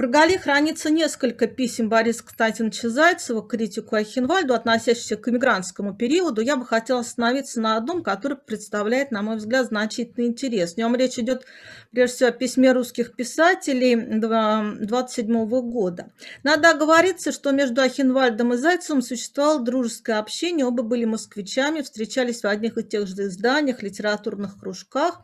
Баргале хранится несколько писем Бориса Константиновича Зайцева, критику Ахенвальду, относящихся к эмигрантскому периоду. Я бы хотела остановиться на одном, который представляет, на мой взгляд, значительный интерес. В нем речь идет, прежде всего, о письме русских писателей 27 года. Надо оговориться, что между Ахенвальдом и Зайцевым существовало дружеское общение. Оба были москвичами, встречались в одних и тех же изданиях, литературных кружках.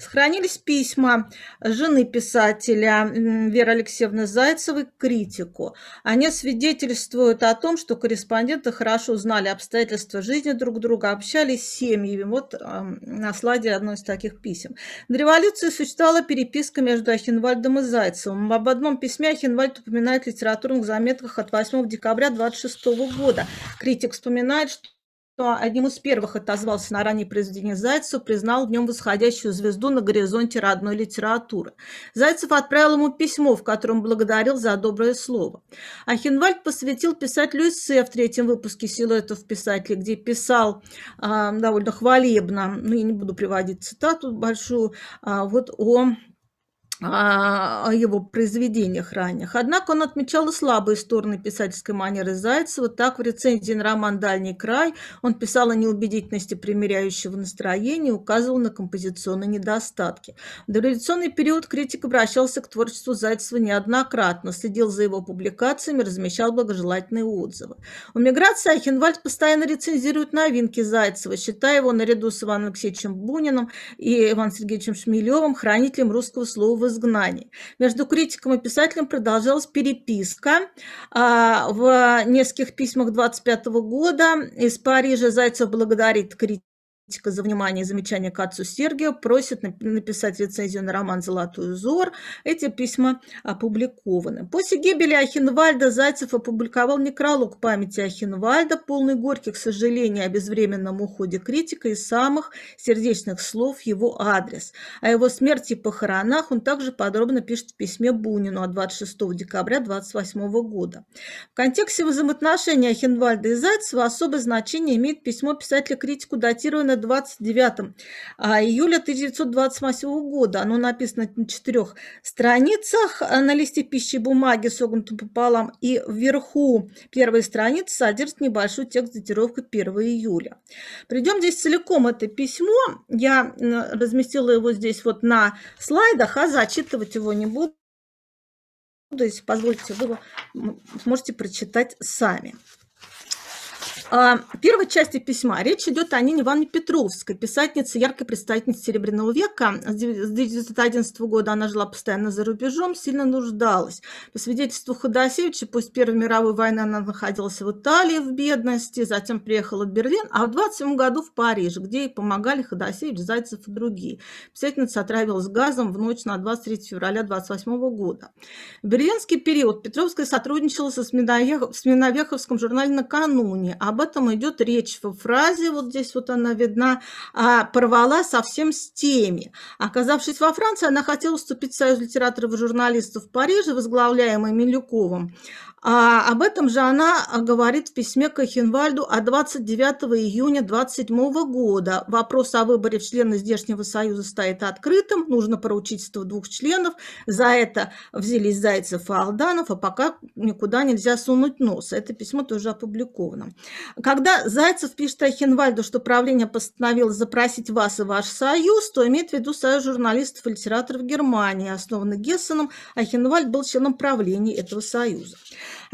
Сохранились письма жены писателя Веры Алексеевны Викторовны Зайцевой критику. Они свидетельствуют о том, что корреспонденты хорошо знали обстоятельства жизни друг друга, общались с семьями. Вот э, на слайде одно из таких писем. На революции существовала переписка между Ахенвальдом и Зайцевым. Об одном письме Ахенвальд упоминает в литературных заметках от 8 декабря 26 года. Критик вспоминает, что кто одним из первых отозвался на раннее произведение Зайцева, признал в нем восходящую звезду на горизонте родной литературы. Зайцев отправил ему письмо, в котором благодарил за доброе слово. Ахенвальд посвятил писателю эссе в третьем выпуске «Силуэтов писателя», где писал э, довольно хвалебно, ну, я не буду приводить цитату большую, э, вот о а, о его произведениях ранних. Однако он отмечал слабые стороны писательской манеры Зайцева. Так, в рецензии на роман «Дальний край» он писал о неубедительности примиряющего настроения, указывал на композиционные недостатки. В дореволюционный период критик обращался к творчеству Зайцева неоднократно, следил за его публикациями, размещал благожелательные отзывы. У миграции Ахенвальд постоянно рецензирует новинки Зайцева, считая его наряду с Иваном Алексеевичем Бунин Буниным и Иваном Сергеевичем Шмелевым хранителем русского слова изгнании. Между критиком и писателем продолжалась переписка. А, в нескольких письмах 25 года из Парижа Зайцев благодарит критика за внимание и замечания к отцу просит написать рецензию на роман «Золотой узор». Эти письма опубликованы. После гибели Ахенвальда Зайцев опубликовал некролог памяти Ахенвальда, полный горьких сожалений о безвременном уходе критика и самых сердечных слов его адрес. О его смерти и похоронах он также подробно пишет в письме Бунину от 26 декабря 28 года. В контексте взаимоотношений Ахенвальда и Зайцева особое значение имеет письмо писателя-критику, датированное на 29 а, июля 1928 года. Оно написано на четырех страницах а, на листе пищи бумаги, согнутом пополам, и вверху первой страницы содержит небольшой текст с датировкой 1 июля. Придем здесь целиком это письмо. Я разместила его здесь вот на слайдах, а зачитывать его не буду. То есть, позвольте, вы его сможете прочитать сами. А, первой части письма речь идет о Нине Ивановне Петровской, писательнице, яркой представительнице Серебряного века. С 1911 года она жила постоянно за рубежом, сильно нуждалась. По свидетельству Ходосевича, после Первой мировой войны она находилась в Италии в бедности, затем приехала в Берлин, а в 27 году в Париж, где ей помогали Ходосевич, Зайцев и другие. Писательница отравилась газом в ночь на 23 февраля 28 года. В берлинский период Петровская сотрудничала со Сминовеховским журнале «Накануне». Об этом идет речь во фразе, вот здесь вот она видна, а, порвала совсем с теми. Оказавшись во Франции, она хотела вступить в Союз литераторов и журналистов в Париже, возглавляемый Милюковым. А об этом же она а, говорит в письме к Хинвальду от 29 июня 27 года. Вопрос о выборе в члены здешнего союза стоит открытым. Нужно поручительство двух членов. За это взялись Зайцев и Алданов, а пока никуда нельзя сунуть нос. Это письмо тоже опубликовано. Когда Зайцев пишет Хинвальду, что правление постановило запросить вас и ваш союз, то имеет в виду союз журналистов и литераторов Германии, основанный Гессеном. а Хинвальд был членом правления этого союза.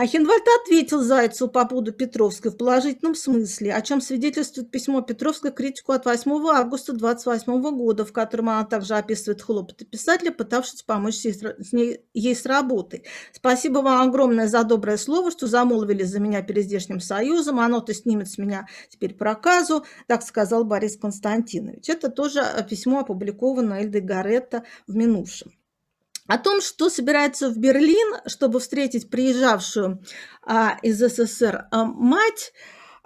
Ахенвальд ответил Зайцу по поводу Петровской в положительном смысле, о чем свидетельствует письмо Петровской критику от 8 августа 28 года, в котором она также описывает хлопоты писателя, пытавшись помочь с ней, ей с работой. Спасибо вам огромное за доброе слово, что замолвили за меня перед здешним союзом, оно-то снимет с меня теперь проказу, так сказал Борис Константинович. Это тоже письмо опубликовано Эльдой Гаретта в минувшем о том, что собирается в Берлин, чтобы встретить приезжавшую а, из СССР а, мать,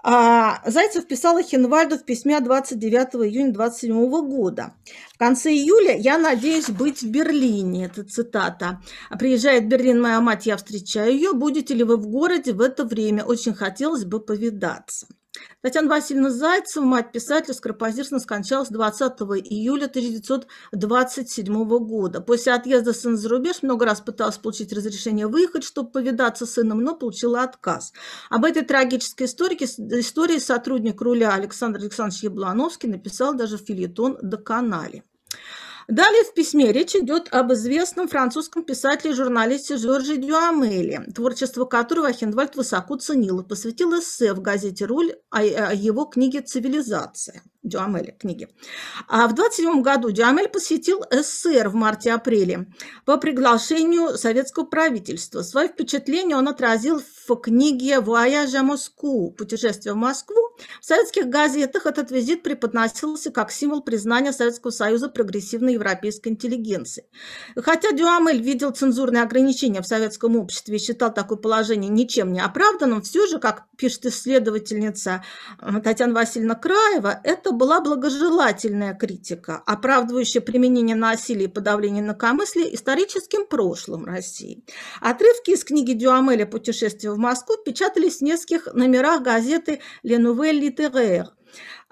а, Зайцев писала Хинвальду в письме 29 июня 27 года. В конце июля я надеюсь быть в Берлине, это цитата. «Приезжает в Берлин моя мать, я встречаю ее. Будете ли вы в городе в это время? Очень хотелось бы повидаться». Татьяна Васильевна Зайцева, мать писателя, скоропозирственно скончалась 20 июля 1927 года. После отъезда сына за рубеж много раз пыталась получить разрешение выехать, чтобы повидаться с сыном, но получила отказ. Об этой трагической истории, истории сотрудник руля Александр Александрович Яблановский написал даже в фильетон канале. Далее в письме речь идет об известном французском писателе и журналисте Жорже Дюамеле, творчество которого Хендвальд высоко ценил и посвятил эссе в газете «Руль» о его книге «Цивилизация». Дюамеля книги. А в 1927 году Дюамель посетил СССР в марте-апреле по приглашению советского правительства. Свои впечатления он отразил в книге «Вояжа Москву. Путешествие в Москву». В советских газетах этот визит преподносился как символ признания Советского Союза прогрессивной европейской интеллигенции. Хотя Дюамель видел цензурные ограничения в советском обществе и считал такое положение ничем не оправданным, все же, как пишет исследовательница Татьяна Васильевна Краева, это была благожелательная критика, оправдывающая применение насилия и подавление инакомыслия историческим прошлым России. Отрывки из книги Дюамеля «Путешествие в Москву» печатались в нескольких номерах газеты «Ленувель Литерер»,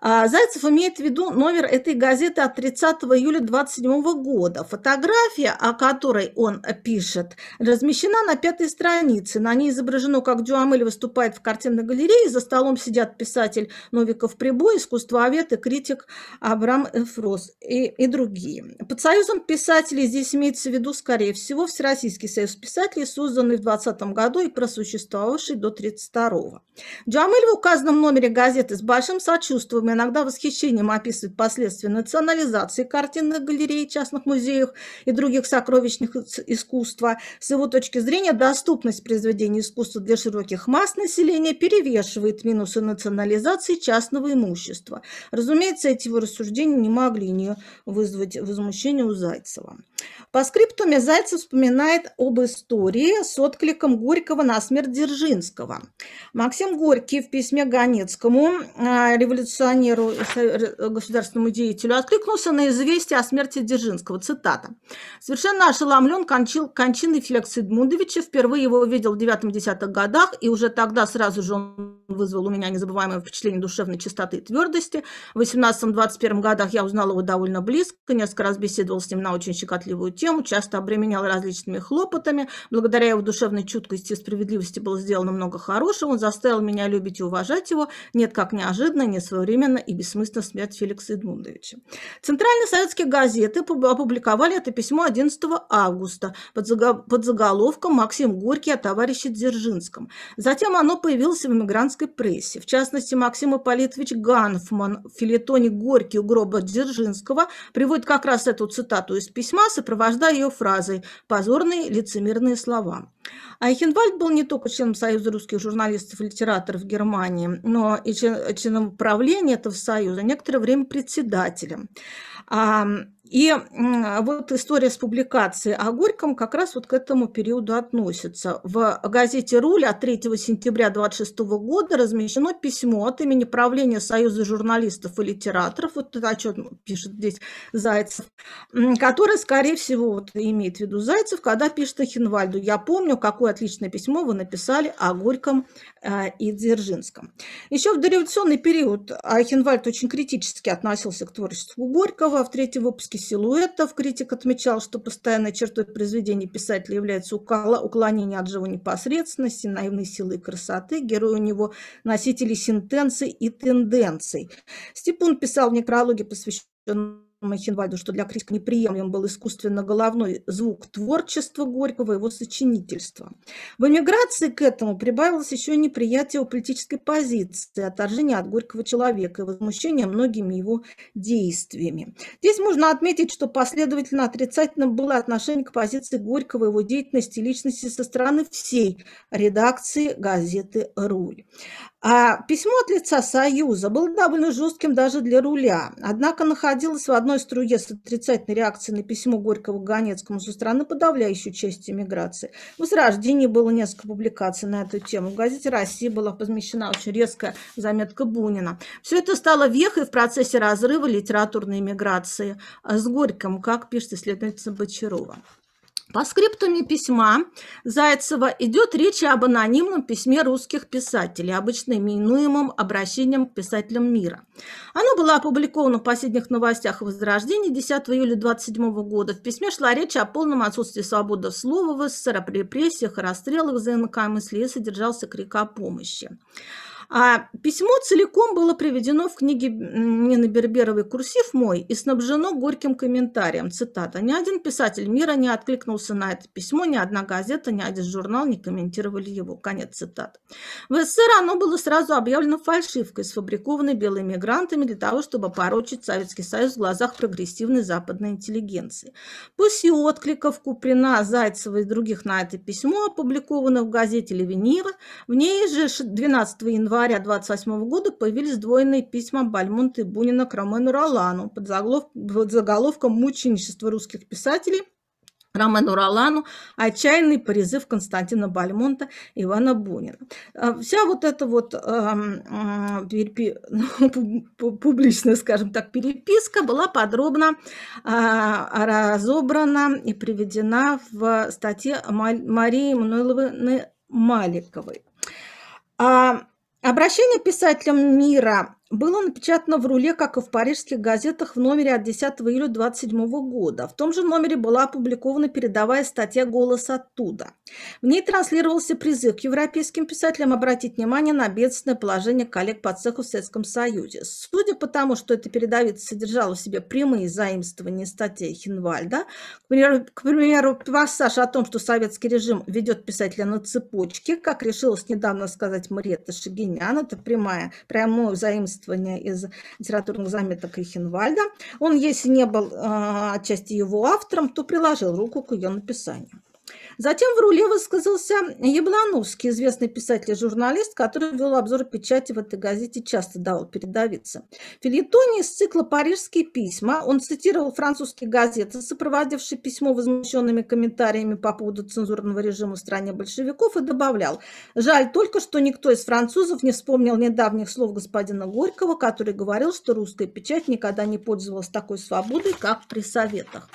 а Зайцев имеет в виду номер этой газеты от 30 июля 27 года. Фотография, о которой он пишет, размещена на пятой странице. На ней изображено, как Дюамель выступает в картинной галерее. За столом сидят писатель Новиков Прибой, искусствовед и критик Абрам Эфрос и, и другие. Под союзом писателей здесь имеется в виду, скорее всего, Всероссийский союз писателей, созданный в 2020 году и просуществовавший до 1932 года. Дюамель в указанном номере газеты с большим сочувствием Поэтому иногда восхищением описывают последствия национализации картинных галерей, частных музеев и других сокровищных искусства. С его точки зрения, доступность произведений искусства для широких масс населения перевешивает минусы национализации частного имущества. Разумеется, эти его рассуждения не могли не вызвать возмущения у Зайцева. По скриптуме Зайцев вспоминает об истории с откликом Горького на смерть Дзержинского. Максим Горький в письме Ганецкому, а, революционеру, э, государственному деятелю, откликнулся на известие о смерти Дзержинского. Цитата. «Совершенно ошеломлен кончил, кончиной Феликса Эдмундовича. Впервые его увидел в 9-10 годах, и уже тогда сразу же он вызвал у меня незабываемое впечатление душевной чистоты и твердости. В 18-21 годах я узнал его довольно близко, несколько раз беседовал с ним на очень щекотливом щекотливую тему, часто обременял различными хлопотами. Благодаря его душевной чуткости и справедливости было сделано много хорошего. Он заставил меня любить и уважать его. Нет, как неожиданно, не своевременно и бессмысленно смерть Феликса Эдмундовича. Центральные советские газеты опубликовали это письмо 11 августа под, заголовком «Максим Горький о товарище Дзержинском». Затем оно появилось в эмигрантской прессе. В частности, Максим Ипполитович Ганфман филетоник «Горький у гроба Дзержинского» приводит как раз эту цитату из письма с сопровождая ее фразой «позорные лицемерные слова». Айхенвальд был не только членом Союза русских журналистов и литераторов Германии, но и членом правления этого союза, некоторое время председателем. А, и вот история с публикацией о Горьком как раз вот к этому периоду относится. В газете «Руль» от 3 сентября 26 года размещено письмо от имени правления Союза журналистов и литераторов, вот о чем пишет здесь Зайцев, который, скорее всего, вот имеет в виду Зайцев, когда пишет Хинвальду. «Я помню, помню, какое отличное письмо вы написали о Горьком э, и Дзержинском. Еще в дореволюционный период Айхенвальд очень критически относился к творчеству Горького. В третьем выпуске «Силуэтов» критик отмечал, что постоянной чертой произведений писателя является уклонение от живой непосредственности, наивной силы и красоты. Герои у него носители сентенций и тенденций. Степун писал в некрологе, посвященном Махенвальду, что для критика неприемлем был искусственно-головной звук творчества Горького его сочинительства. В эмиграции к этому прибавилось еще неприятие его политической позиции, отторжение от Горького человека и возмущение многими его действиями. Здесь можно отметить, что последовательно отрицательным было отношение к позиции Горького, его деятельности и личности со стороны всей редакции газеты «Руль». А письмо от лица Союза было довольно жестким даже для руля, однако находилось в одной струе с отрицательной реакцией на письмо Горького Ганецкому со стороны подавляющей части эмиграции. В «Возрождении» было несколько публикаций на эту тему. В газете «Россия» была возмещена очень резкая заметка Бунина. Все это стало вехой в процессе разрыва литературной эмиграции с Горьким, как пишет исследовательница Бочарова. По скриптами письма Зайцева идет речь об анонимном письме русских писателей, обычно именуемом обращением к писателям мира. Оно было опубликовано в последних новостях Возрождения 10 июля 27 года. В письме шла речь о полном отсутствии свободы слова в СССР, о репрессиях расстрелах за инакомыслие и содержался крик о помощи. А письмо целиком было приведено в книге Нины Берберовой «Курсив мой» и снабжено горьким комментарием. Цитата. «Ни один писатель мира не откликнулся на это письмо, ни одна газета, ни один журнал не комментировали его». Конец цитаты. В СССР оно было сразу объявлено фальшивкой, сфабрикованной белыми мигрантами для того, чтобы порочить Советский Союз в глазах прогрессивной западной интеллигенции. После откликов Куприна, Зайцева и других на это письмо, опубликовано в газете «Левенира», в ней же 12 января января 28 года появились двойные письма Бальмонта и Бунина к Ромену Ролану под, заголов... под заголовком «Мученичество русских писателей» Ромену Ролану «Отчаянный призыв Константина Бальмонта и Ивана Бунина». А, вся вот эта вот эм, э, э, публичная, скажем так, переписка была подробно э, разобрана и приведена в статье Марии Мануиловны Маликовой. А Обращение писателям мира было напечатано в руле, как и в парижских газетах, в номере от 10 июля 27 года. В том же номере была опубликована передовая статья «Голос оттуда». В ней транслировался призыв к европейским писателям обратить внимание на бедственное положение коллег по цеху в Советском Союзе. Судя по тому, что эта передовица содержала в себе прямые заимствования статей Хинвальда, к примеру, к примеру пассаж о том, что советский режим ведет писателя на цепочке, как решилась недавно сказать Мариетта Шагинян, это прямая, прямое заимствование заимствование из литературных заметок Рихенвальда. Он, если не был а, отчасти его автором, то приложил руку к ее написанию. Затем в руле высказался Яблановский, известный писатель и журналист, который вел обзор печати в этой газете, часто дал передавиться. В из цикла «Парижские письма» он цитировал французские газеты, сопроводившие письмо возмущенными комментариями по поводу цензурного режима в стране большевиков, и добавлял «Жаль только, что никто из французов не вспомнил недавних слов господина Горького, который говорил, что русская печать никогда не пользовалась такой свободой, как при Советах».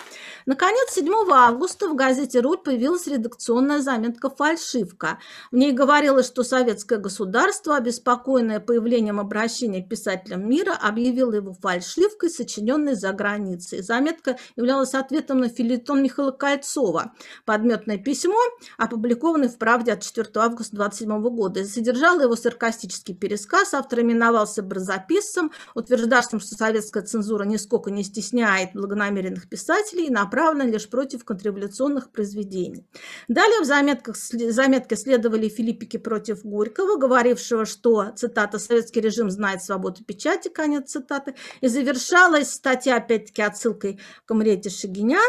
Наконец, 7 августа в газете «Руль» появилась появилась редакционная заметка «Фальшивка». В ней говорилось, что советское государство, обеспокоенное появлением обращения к писателям мира, объявило его фальшивкой, сочиненной за границей. Заметка являлась ответом на филитон Михаила Кольцова «Подметное письмо», опубликованное в «Правде» от 4 августа 27 года. содержало его саркастический пересказ, автор именовался «Брозописцем», утверждавшим, что советская цензура нисколько не стесняет благонамеренных писателей и направлена лишь против контрреволюционных произведений. Далее в заметках, заметке следовали Филиппики против Горького, говорившего, что, цитата, «советский режим знает свободу печати», конец цитаты, и завершалась статья, опять-таки, отсылкой к Мрете Шагинян,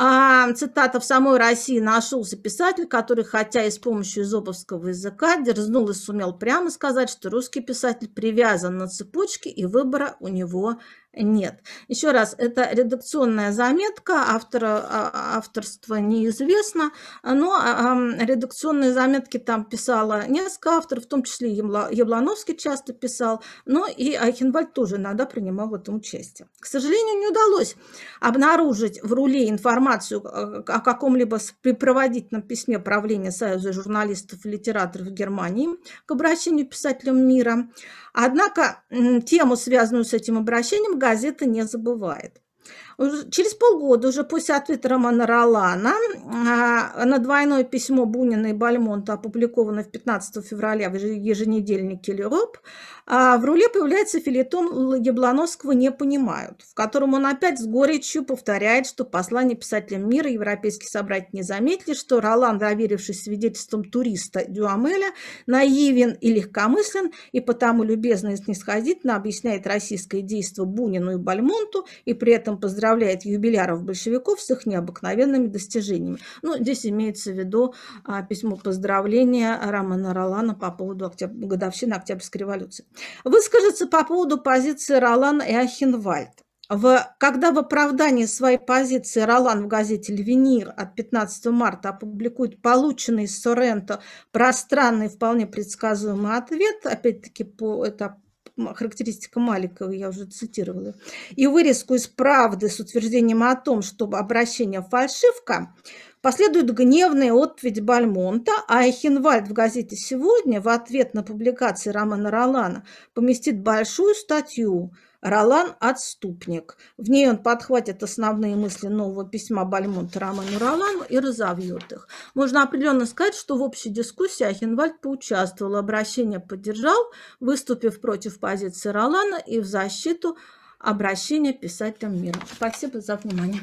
а, цитата, «В самой России нашелся писатель, который, хотя и с помощью изоповского языка, дерзнул и сумел прямо сказать, что русский писатель привязан на цепочке и выбора у него нет. Еще раз, это редакционная заметка, автора, а, авторство неизвестно, но а, редакционные заметки там писала несколько авторов, в том числе Яблановский часто писал, но и Айхенвальд тоже иногда принимал в этом участие. К сожалению, не удалось обнаружить в руле информацию э, о каком-либо припроводительном письме правления Союза журналистов и литераторов Германии к обращению писателям мира. Однако тему, связанную с этим обращением, газета не забывает. Через полгода, уже после ответа романа Ролана, а, на двойное письмо Бунина и Бальмонта, опубликованное в 15 февраля в еженедельнике «Лероп», а, в руле появляется филетон Яблановского «Не понимают», в котором он опять с горечью повторяет, что послание писателям мира европейские собратья не заметили, что Ролан, доверившись свидетельством туриста Дюамеля, наивен и легкомыслен, и потому любезно и снисходительно объясняет российское действие Бунину и Бальмонту, и при этом поздравляет поздравляет юбиляров-большевиков с их необыкновенными достижениями. Ну, здесь имеется в виду а, письмо поздравления Романа Ролана по поводу октяб... годовщины Октябрьской революции. Выскажется по поводу позиции Ролана и Ахенвальд. В, когда в оправдании своей позиции Ролан в газете «Львенир» от 15 марта опубликует полученный из Соренто пространный, вполне предсказуемый ответ, опять-таки по, это характеристика Маликова, я уже цитировала, и вырезку из правды с утверждением о том, что обращение фальшивка, Последует гневная отповедь Бальмонта, а Эхенвальд в газете «Сегодня» в ответ на публикации Романа Ролана поместит большую статью Ролан – отступник. В ней он подхватит основные мысли нового письма Бальмонта Роману Ролану и разовьет их. Можно определенно сказать, что в общей дискуссии Ахенвальд поучаствовал, обращение поддержал, выступив против позиции Ролана и в защиту обращения писателям мира. Спасибо за внимание.